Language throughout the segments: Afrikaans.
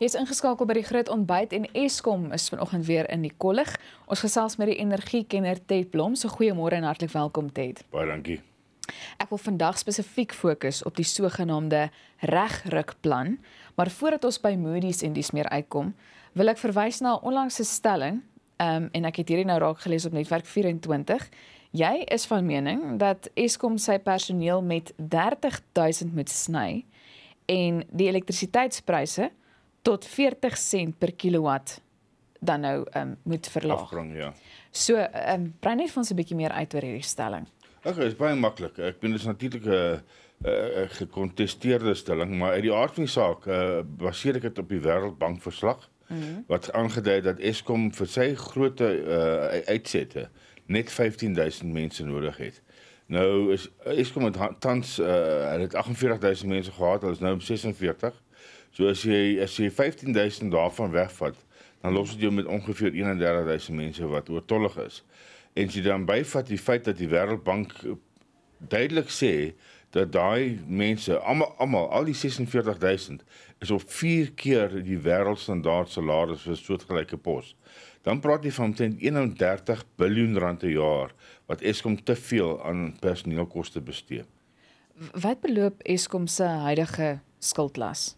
Jy's ingeskakel by die Groot Ontbyt en Eskom is vanoggend weer in die kollig. Ons gesels met die energiekenner Ted Blom. So goeiemôre en hartlik welkom Ted. Baie dankie. Ek wil vandag spesifiek fokus op die sogenaamde regrukplan, maar voordat ons by Moody's en dies meer uitkom, wil ek verwys na 'n onlangse stelling, ehm um, en ek het hierdie nou raak gelees op Netwerk 24. Jy is van mening dat Eskom sy personeel met 30000 moet sny en die elektrisiteitspryse tot 40 sent per kilowatt dan nou um, moet verlaag. Afbring, ja. So, ehm um, brei net van so 'n bietjie meer uit oor hierdie stelling. OK, is baie maklik. Ek bedoel dit is natuurlik 'n 'n gekontesteerde stelling, maar uit die aard van die saak, uh, baseer ek dit op die Wêreldbank verslag mm -hmm. wat aangedui het dat Eskom vir sy groot eh, uh, uitsette net 15000 mense nodig het. Nou is Eskom het tans uh, het 48000 mense gehad, hulle is nou op 46 So as jy as jy 15000 daarvan wegvat, dan los dit jou met ongeveer 31000 mense wat oortollig is. En as jy dan byvat die feit dat die Wêreldbank eh, duidelik sê dat daai mense almal almal al die 46000 is op 4 keer die wêreldstandaard salaris vir so 'n gelyke pos. Dan praat jy van omtrent 31 miljard rand per jaar wat Eskom te veel aan personeelkoste bestee. Wat beloop Eskom se huidige skuldlas?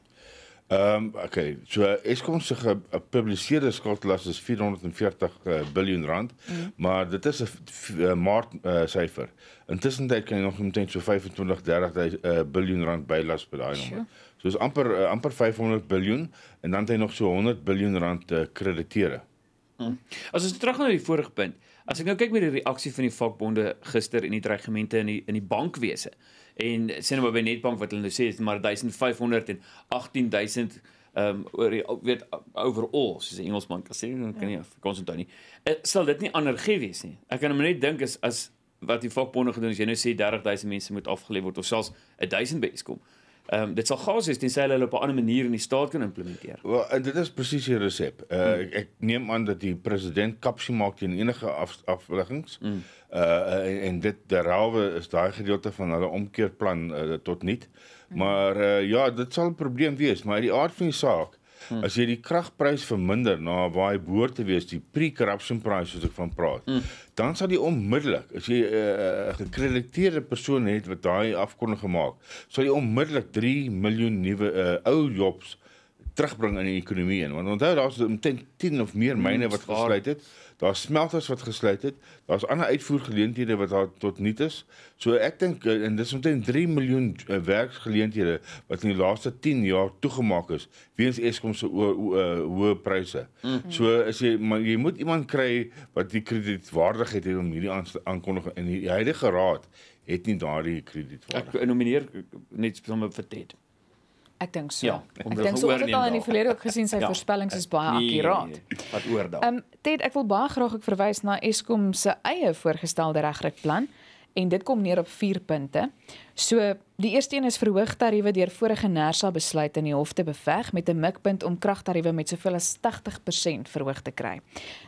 Ehm um, okay, so Eskom se gepubliseerde skuldlas is 440 miljard eh, rand, mm. maar dit is 'n eh, maart eh, syfer. Intussen het hy nog omtrent so 25-30 miljard rand bylas by daai nommer. So is amper amper 500 miljard en dan het hy nog so 100 miljard rand te krediteer. Mm. As ons terug na die vorige punt, as ek nou kyk met die reaksie van die vakbonde gister en die dreigemente in die in die bankwese en sien hulle by Nedbank wat hulle nou sê is maar 1500 en 18000 ehm um, oor die weet overall soos 'n Engelsman kan sê kan ja. nie konsentreer eh, nie. Sal dit nie ander gee wees nie. Ek kan hom net dink as as wat die vakbonde gedoen het as jy nou sê 30000 mense moet afgelê word of selfs 1000 by Eskom. Ja. Ehm um, dit sal gas is tensy hulle op 'n ander manier in die staat kan implementeer. Wel eh, dit is presies die resep. Uh, mm. ek, ek neem aan dat die president kapsie maak teen enige afleggings. Mm. Uh en, en dit derhalwe is daai gedeelte van hulle omkeerplan uh, tot nul. Mm. Maar uh, ja, dit sal 'n probleem wees, maar die aard van die saak Hmm. As jy die kragprys verminder na nou, waar hy behoort te wees, die pre-corruption price soos ek van praat, hmm. dan sal jy onmiddellik as jy 'n eh, uh, eh, eh, gekrediteerde persoon het wat daai afkondiging gemaak, sal jy onmiddellik 3 miljoen nuwe uh, ou jobs terugbring in die ekonomie en want onthou daar's omtrent 10 of meer hmm, myne wat gesluit het. Hmm, Daar's smelters wat gesluit het. Daar's ander uitvoergeleenthede wat daar tot nul is. So ek dink eh, en dis omtrent 3 miljoen eh, werksgeleenthede wat in die laaste 10 jaar toegemaak is weens Eskom se eh, hoë pryse. Mm -hmm. So as jy maar jy moet iemand kry wat die kredietwaardigheid het om hierdie aankondiging in die huidige raad het nie daardie kredietwaardigheid. Ek nomineer net sommer vir dit. Ek dink so. Ja, ek dink so het al in die verlede ook ja. gesien sy ja. voorspellings is baie nee, akuraat. Nee, nee, nee. Wat oor daai? Ehm um, Ted, ek wil baie graag ek verwys na Eskom se eie voorgestelde regryk plan en dit kom neer op 4 punte. So die eerste een is verhoogde tariewe deur vorige NERSA besluit in die hof te beveg met 'n mikpunt om kragtariewe met soveel as 80% verhoog te kry.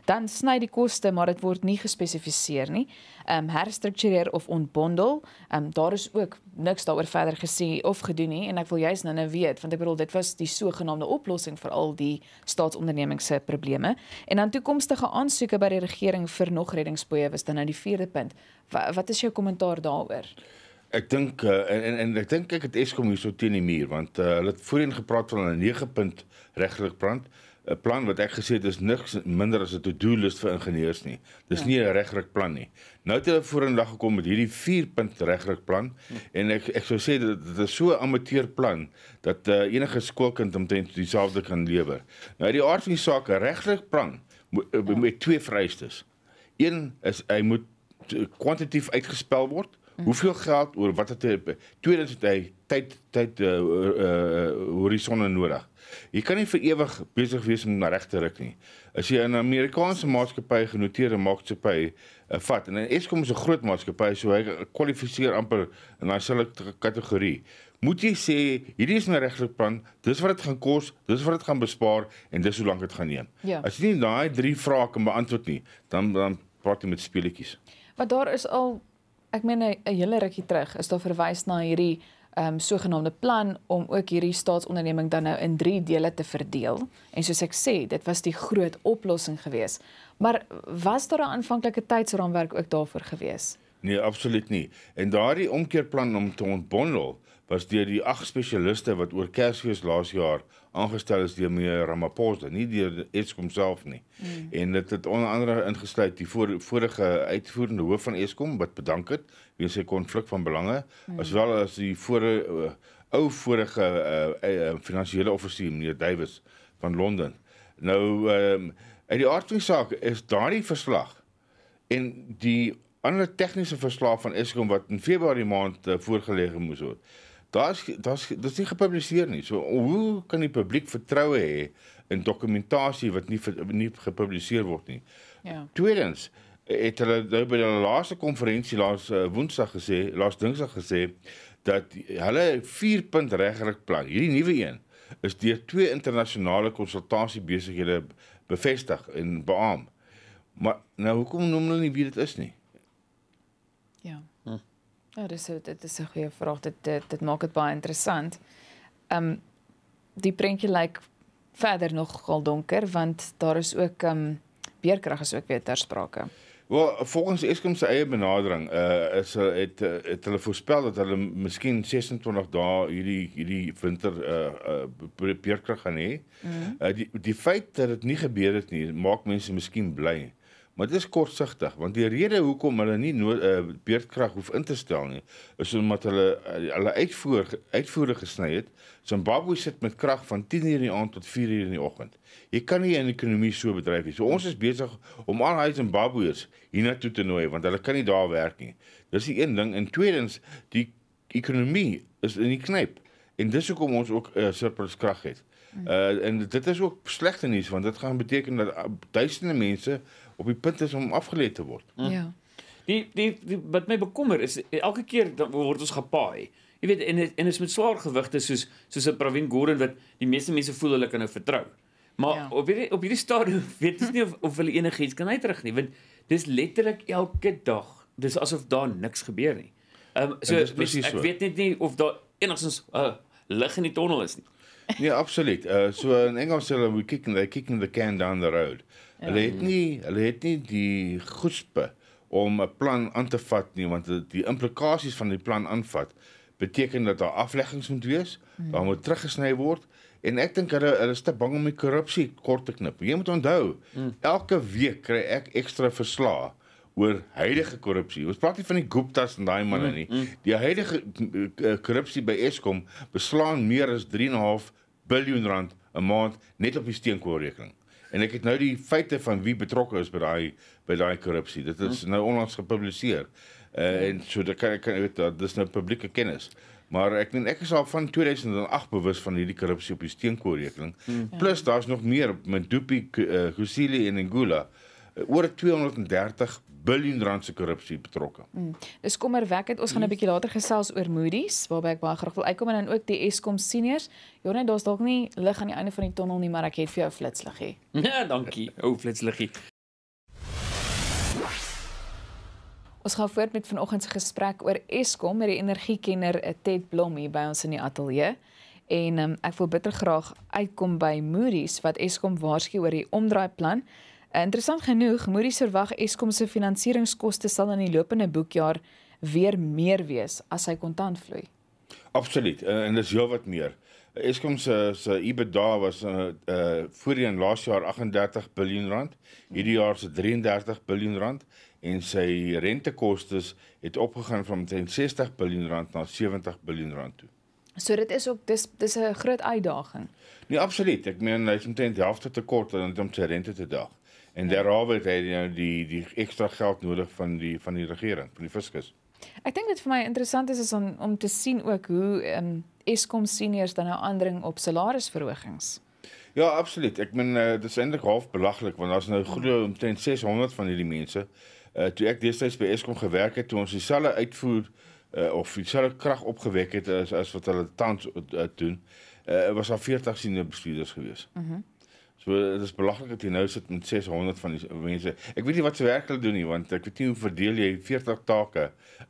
Dan sny die koste, maar dit word nie gespesifiseer nie. Ehm um, herstruktureer of ontbondel. Ehm um, daar is ook niks daaroor verder gesê of gedoen nie en ek wil juist nou nou weet want ek bedoel dit was die sogenaamde oplossing vir al die staatsondernemings se probleme. En dan toekomstige aansoeke by die regering vir nog reddingsboë was dan nou die vierde punt. Wat, wat is jou kommentaar daaroor? Ek dink eh, en en, en ek dink ek het Eskom hierso teen die muur want uh, hulle het voorheen gepraat van 'n 9 punt regtelik brand 'n plan wat ek gesê het is niks minder as 'n to-do list vir ingenieurs nie. Dis ja. nie 'n regtelik plan nie. Nou het hulle vorendag gekom met hierdie 4 punt regtelik plan hm. en ek ek sou sê dit, dit is so 'n amateur plan dat uh, enige skoolkind omtrent dieselfde kan lewer. Nou die aard van die saak regtelik plan ja. met twee vereistes. Een is hy moet kwantitatief uitgespel word. Hm. Hoeveel geld oor wat het hy tweedens het hy tyd tyd uh horisonne nodig. Jy kan nie vir ewig besig wees om na reg te ruk nie. As jy 'n Amerikaanse maatskappy genoteerde maatskappy uh, vat en Eskom is 'n groot maatskappy so hy kwalifiseer amper in daai sulke kategorie. Moet jy sê hierdie is 'n regte plan, dis wat dit gaan kos, dis wat dit gaan bespaar en dis hoe lank dit gaan neem. Ja. As jy nie daai drie vrae kan beantwoord nie, dan dan praat jy met speletjies. Want daar is al ek meen 'n hele rukkie terug is daar verwys na hierdie ehm um, sogenaamde plan om ook hierdie staatsonderneming dan nou in 3 dele te verdeel. En soos ek sê, dit was die groot oplossing geweest. Maar was daar 'n aanvanklike tydsraamwerk ook daarvoor geweest? Nee, absoluut nie. En daardie omkeerplan om te ontbondel, was deur die ag spesialiste wat oor Kersfees laas jaar aangestel is deur meneer Ramaphosa, nie deur Eskom self nie. Mm. En dit het onder andere ingesluit die voor, vorige uitvoerende hoof van Eskom wat bedank het weens sy konflik van belange, mm. aswel as die voor ou vorige uh, uh, finansiële offisier meneer Davies van Londen. Nou um, uit die aard van die saak is daardie verslag en die ander tegniese verslag van Eskom wat in Februarie maand uh, voorgelê moes word. Uh, Daar's daar's dis nie gepubliseer nie. So hoe kan die publiek vertroue hê in dokumentasie wat nie nie gepubliseer word nie? Ja. Tweedens het hulle nou by hulle laaste konferensie laas eh, Woensdag gesê, laas Dinsdag gesê dat hulle 4 punt regelik plan, hierdie nuwe een is deur twee internasionale konsultasie besighede bevestig en beamoen. Maar nou hoekom noem hulle nie wie dit is nie? Ja. Ja, oh, dis dit is 'n goeie vraag. Dit dit, dit maak dit baie interessant. Ehm um, die prentjie lyk verder nog al donker want daar is ook ehm um, beerkrag is ook weer ter sprake. Wel, volgens Eskom se eie benadering, uh is eh, het, het, eh, het hulle voorspel dat hulle miskien 26 dae hierdie hierdie winter uh, uh beerkrag gaan hê. Mm -hmm. uh, die die feit dat dit nie gebeur het nie, maak mense miskien bly. Uh Maar dit is kortsigtig want die rede hoekom hulle nie uh, eh, beurtkrag hoef in te stel nie is omdat hulle uh, hulle uitvoer uitvoere gesny het. Zimbabwe sit met krag van 10:00 in die aand tot 4:00 in die oggend. Jy kan nie 'n ekonomie so bedryf nie. So ons is besig om al hy Zimbabweërs hiernatoe te nooi want hulle kan nie daar werk nie. Dis die een ding en tweedens die ekonomie is in die knyp en dis hoekom ons ook uh, surplus krag het. Uh, en dit is ook slegte nuus want dit gaan beteken dat duisende mense op die punt is om afgelê te word. Hm. Ja. Die, die die wat my bekommer is elke keer dan word ons gepaai. Jy weet en en is met swaar gewigte soos soos 'n Pravin Gordhan wat die meeste mense voel hulle kan nou vertrou. Maar ja. op hierdie op hierdie stadium weet ek nie of of hulle enigiets kan uitrig nie want dis letterlik elke dag. Dis asof daar niks gebeur nie. Ehm um, so mens, ek so. weet net nie of daar enigstens 'n uh, lig in die tonnel is nie. Nee, absoluut. Uh, so in Engels sê hulle we kicking the kicking the can down the road. Ja. Hulle het nie hulle het nie die goedspe om 'n plan aan te vat nie want die implikasies van die plan aanvat beteken dat daar afleggings moet wees, hmm. daar moet teruggesny word en ek dink hulle hulle is te bang om die korrupsie kort te knip. Jy moet onthou, hmm. elke week kry ek ekstra verslae oor huidige korrupsie. Ons praat nie van die Guptas en daai manne hmm, nie. Hmm. Die huidige eh, korrupsie by Eskom beslaan meer as 3.5 miljard rand 'n maand net op die steenkoolrekening. En ek het nou die feite van wie betrokke is by daai by daai korrupsie. Dit is mhm. nou onlangs gepubliseer. Uh, en so dat kan ek weet dat dis nou publieke kennis. Maar ek meen ek is al van 2008 bewus van hierdie korrupsie op die steenkoolrekening. Hmm. Ja. Plus daar's nog meer met Dupi, Gusili eh, uh, en Ngula. Uh, oor 230 biljoen rand se korrupsie betrokke. Mm. Dis kommerwekkend. Ons gaan 'n hmm. bietjie later gesels oor Moody's waarby ek baie graag wil uitkom en dan ook die Eskom seniors. Jorne, daar's dalk nie lig aan die einde van die tonnel nie, maar ek het vir jou 'n flitsliggie. Ja, dankie. Ou flitsliggie. Ons gaan voort met vanoggend se gesprek oor Eskom met die energiekenner eh, Ted Blom hier by ons in die ateljee. En um, ek wil bitter graag uitkom by Moody's wat Eskom waarsku oor die omdraaiplan Interessant genoeg, Moody's verwag Eskom se finansieringskoste sal in die lopende boekjaar weer meer wees as sy kontantvloei. Absoluut, en dis heel wat meer. Eskom se se EBITDA was uh, uh voorheen laas jaar 38 miljard rand, hierdie jaar se 33 miljard rand en sy rentekostes het opgegaan van 60 miljard rand na 70 miljard rand toe. So dit is ook dis dis 'n groot uitdaging. Nee, absoluut. Ek meen hy het omtrent die helfte tekort en dit om sy rente te daag. En ja. daaroor het hy nou die die ekstra geld nodig van die van die regering, van die fiskus. Ek dink dit vir my interessant is, is om om te sien ook hoe um, Eskom seniors dan nou aandring op salarisverhogings. Ja, absoluut. Ek meen uh, dit is eintlik half belaglik want daar's nou ja. groot omtrent 600 van hierdie mense. Uh toe ek destyds by Eskom gewerk het, toe ons dieselfde uitvoer uh of dieselfde krag opgewek het as as wat hulle tans uh, doen, uh was daar 40 senior bestuurders gewees. Mhm. Uh -huh. So dit is belaglik dat jy nou sit met 600 van die mense. Ek weet nie wat se werk hulle doen nie want ek weet nie hoe verdeel jy 40 take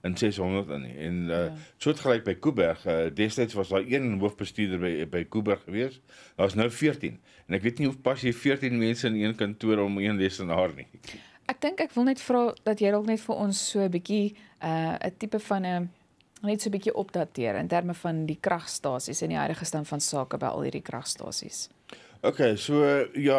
in 600 in nie. En uh ja. soortgelyk by Kuiberg, uh, eh, destyds was daar een hoofbestuurder by by Kuiberg gewees. Daar's nou 14. En ek weet nie hoe pas jy 14 mense in een kantoor om een lesenaar nie. Ek dink ek wil net vra dat jy dalk net vir ons so 'n bietjie uh 'n tipe van 'n net so 'n bietjie opdateer in terme van die kragstasies en die huidige stand van sake by al hierdie kragstasies. Okay, so ja,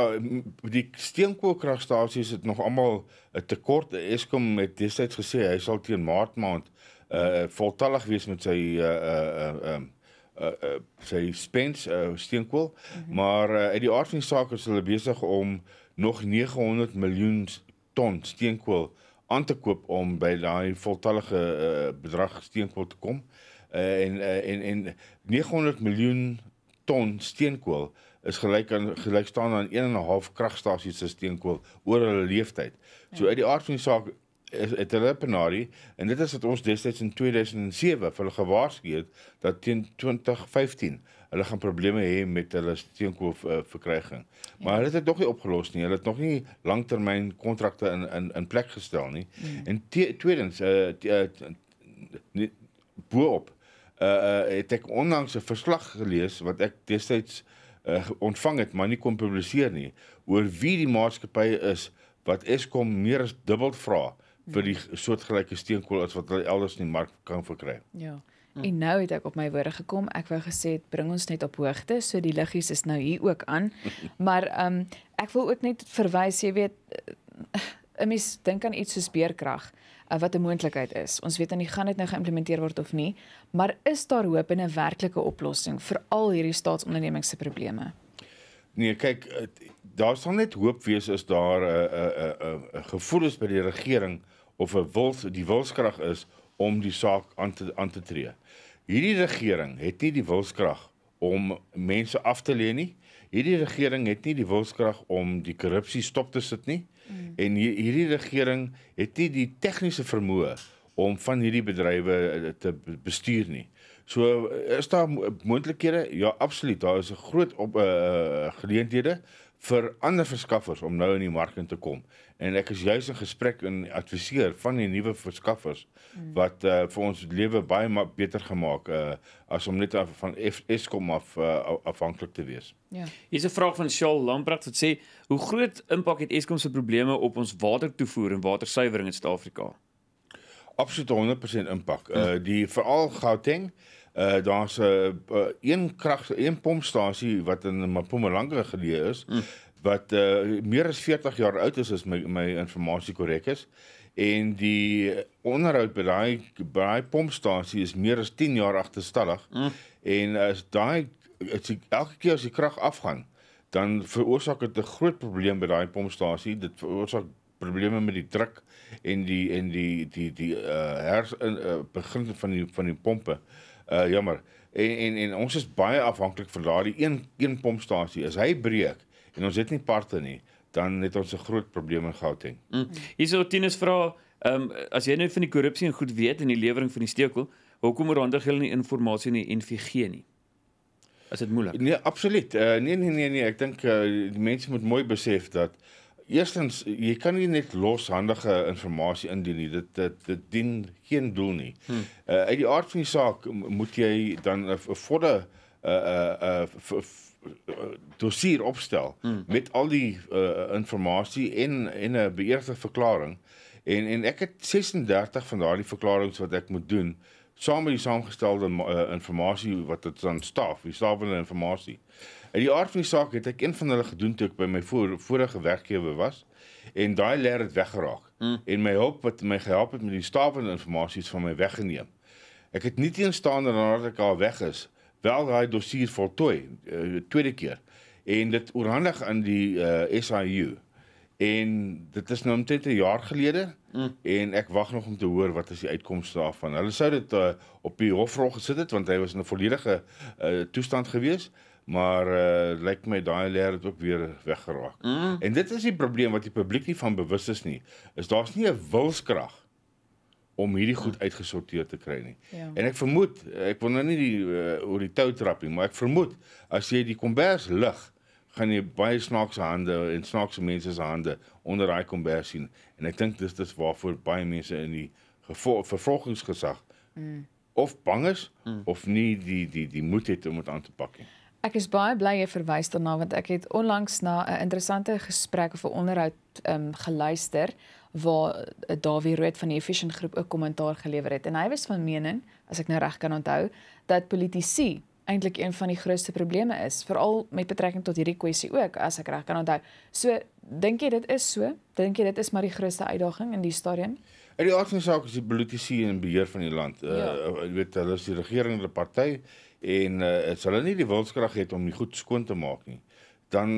die steenkoolkragstasies het nog almal 'n tekort. Eskom het destyds gesê hy sal teen Maart maand uh voltallig wees met sy uh uh um uh, uh, uh sy spens uh, eh, steenkool, mm -hmm. maar uh, uit die aard van die saak is hulle besig om nog 900 miljoen ton steenkool aan te koop om by daai voltallige uh, bedrag steenkool te kom. Uh, en uh, en en 900 miljoen ton steenkool is gelyk aan gelyk staan aan 1 en 'n half kragstasies se steenkool oor hulle leeftyd. So ja. uit die aard van die saak is dit 'n penarie en dit is wat ons destyds in 2007 vir hulle gewaarsku het dat teen 2015 hulle gaan probleme hê met hulle steenkool uh, verkryging. Ja. Maar hulle het dit nog nie opgelos nie. Hulle het nog nie langtermyn kontrakte in in in plek gestel nie. Mm. En te, tweedens uh nie boop uh, uh het ek onlangs 'n verslag gelees wat ek destyds uh, ontvang het maar nie kon publiseer nie oor wie die maatskappy is wat Eskom meer as dubbel vra vir die ja. soortgelyke steenkool as wat hulle elders in die mark kan verkry. Ja. Hmm. En nou het ek op my woorde gekom. Ek wou gesê het bring ons net op hoogte, so die liggies is nou hier ook aan. maar ehm um, ek wil ook net verwys, jy weet 'n mens dink aan iets soos beerkrag uh, wat 'n moontlikheid is. Ons weet nie gaan dit nou geïmplementeer word of nie, maar is daar hoop in 'n werklike oplossing vir al hierdie staatsondernemings se probleme? Nee, kyk, daar sal net hoop wees as daar 'n uh, 'n uh, 'n uh, 'n uh, gevoel is by die regering of 'n wil die wilskrag is om die saak aan te aan te tree. Hierdie regering het nie die wilskrag om mense af te leen nie. Hierdie regering het nie die wilskrag om die korrupsie stop te sit nie. Uh Mm. En hier, hierdie regering het nie die tegniese vermoë om van hierdie bedrywe eh, te bestuur nie. So is daar moontlikhede? Ja, absoluut. Daar is 'n groot op eh uh, eh, geleenthede vir ander verskaffers om nou in die mark in te kom. En ek is juis in gesprek en adviseer van die nuwe verskaffers mm. wat eh uh, vir ons lewe baie maar beter gemaak eh uh, as om net af van Eskom af uh, eh, afhanklik te wees. Ja. Hier's 'n vraag van Shaal Lambrecht wat sê: "Hoe groot impak het Eskom se probleme op ons watertoevoer en watersuiwering in Suid-Afrika?" absolute 100% impak. Uh die veral Gauteng, uh daar's 'n uh, eh, uh, een krag een pompstasie wat in Mpumalanga geleë is mm. wat uh meer as 40 jaar oud is as my my inligting korrek is en die onderhoud by daai by pompstasie is meer as 10 jaar agterstallig mm. en as daai as die, elke keer as die krag afgaan dan veroorsaak dit 'n groot probleem by daai pompstasie dit veroorsaak probleme met die druk en die en die die die uh eh, her uh, eh, eh, begin van die van die pompe. Uh jammer. En en en ons is baie afhanklik van daardie een een pompstasie. As hy breek en ons het nie parte nie, dan het ons 'n groot probleem in Gauteng. Mm. Hierso Tinus vra, ehm um, as jy nou van die korrupsie en goed weet in die lewering van die steekel, hoekom rondig hulle nie inligting in die NVG nie? As dit moeilik. Nee, absoluut. Uh, nee nee nee nee, ek dink uh, die mense moet mooi besef dat Eerstens, jy kan nie net loshandige inligting indien nie. Dit dit dit dien geen doel nie. Hmm. Uh, uit die aard van die saak moet jy dan 'n volle 'n 'n dossier opstel hmm. met al die uh, eh, inligting en en 'n beëerde verklaring. En en ek het 36 van daardie verklaringe wat ek moet doen saam met die saamgestelde uh, eh, inligting wat dit dan staf, die stawende inligting. In die aard van die saak het ek een van hulle gedoen toe ek by my voor, vorige werkgewer was en daai leer het weggeraak mm. en my hulp wat my gehelp het met die stawende inligting is van my weggeneem. Ek het nie teenstaande nadat ek al weg is, wel daai dossier voltooi uh, tweede keer en dit oorhandig aan die uh, eh, SIU. En dit is nou omtrent 'n jaar gelede mm. en ek wag nog om te hoor wat is die uitkoms daarvan. Hulle sou dit uh, op die hofrol gesit het want hy was in 'n volledige uh, toestand gewees, maar uh, lyk my daai leer het ook weer weggeraak. Mm. En dit is die probleem wat die publiek nie van bewus is nie. Is daar's nie 'n wilskrag om hierdie goed uitgesorteer te kry nie. Ja. En ek vermoed, ek wil nou nie die uh, oor die tou trap nie, maar ek vermoed as jy die kombers lig, gaan jy baie snaakse hande en snaakse mense se hande onder daai kombers sien en ek dink dis dis waarvoor baie mense in die vervolgingsgesag mm. of bang is mm. of nie die die die moed het om dit aan te pak nie. Ek is baie bly jy verwys daarna want ek het onlangs na 'n interessante gesprek of 'n onderhoud um, geluister waar eh, Dawie Rood van die Efficient Groep 'n kommentaar gelewer het en hy was van mening as ek nou reg kan onthou dat politici eintlik een van die grootste probleme is, veral met betrekking tot hierdie kwessie ook, as ek reg kan onthou. So, dink jy dit is so? Dink jy dit is maar die grootste uitdaging in die stadium? In die aard van sake is die politici in beheer van die land. Uh jy ja. weet, hulle is die regering, hulle party en uh as hulle nie die wilskrag het om die goed skoon te maak nie, dan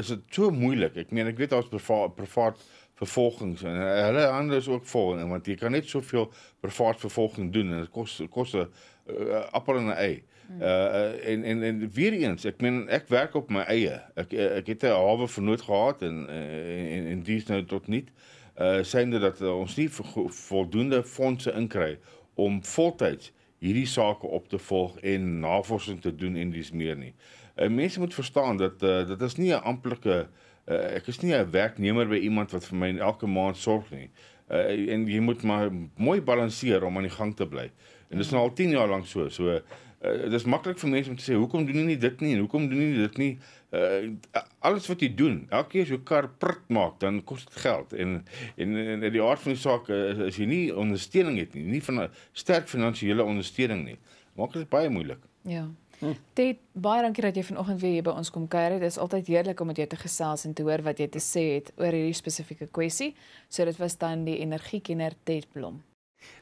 is dit so moeilik. Ek meen, ek weet daar's privaat vervolgings en hulle hande is ook vol en want jy kan net soveel privaat vervolging doen en dit kos kos 'n uh, eh, eh, appel en 'n ei. Uh en en en weer eens, ek meen ek werk op my eie. Ek ek het 'n hawe vernoot gehad en en en, en dis nou tot niet. Uh sêende dat ons nie voldoende fondse inkry om voltyds hierdie sake op te volg en navorsing te doen en dis meer nie. Uh, mense moet verstaan dat uh, dit is nie 'n amptelike Uh, ek is nie 'n werknemer by iemand wat vir my elke maand sorg nie. Uh, en jy moet maar mooi balanseer om aan die gang te bly. En dit is nou al 10 jaar lank so. So uh, eh, dit is maklik vir mense om te sê hoekom doen jy nie dit nie en hoekom doen jy nie dit nie? Uh, alles wat jy doen, elke keer as jou kar prut maak, dan kos dit geld. En en in die aard van die saak uh, as jy nie ondersteuning het nie, nie van sterk finansiële ondersteuning nie, maak dit baie moeilik. Ja. Dit baie dankie dat jy vanoggend weer hier by ons kom kuier. Dit is altyd heerlik om met jou te gesels en te hoor wat jy te sê het oor hierdie spesifieke kwessie. So dit was dan die energiekenner Ted Blom.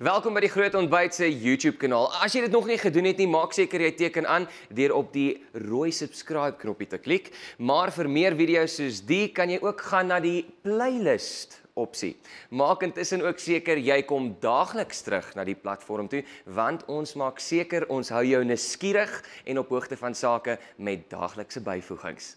Welkom by die Groot Ontbyt se YouTube kanaal. As jy dit nog nie gedoen het nie, maak seker jy teken aan deur op die rooi subscribe knoppie te klik. Maar vir meer video's soos die kan jy ook gaan na die playlist opsie. Maak intussen ook seker jy kom daagliks terug na die platform toe want ons maak seker ons hou jou nuuskierig en op hoogte van sake met daaglikse byvoegings.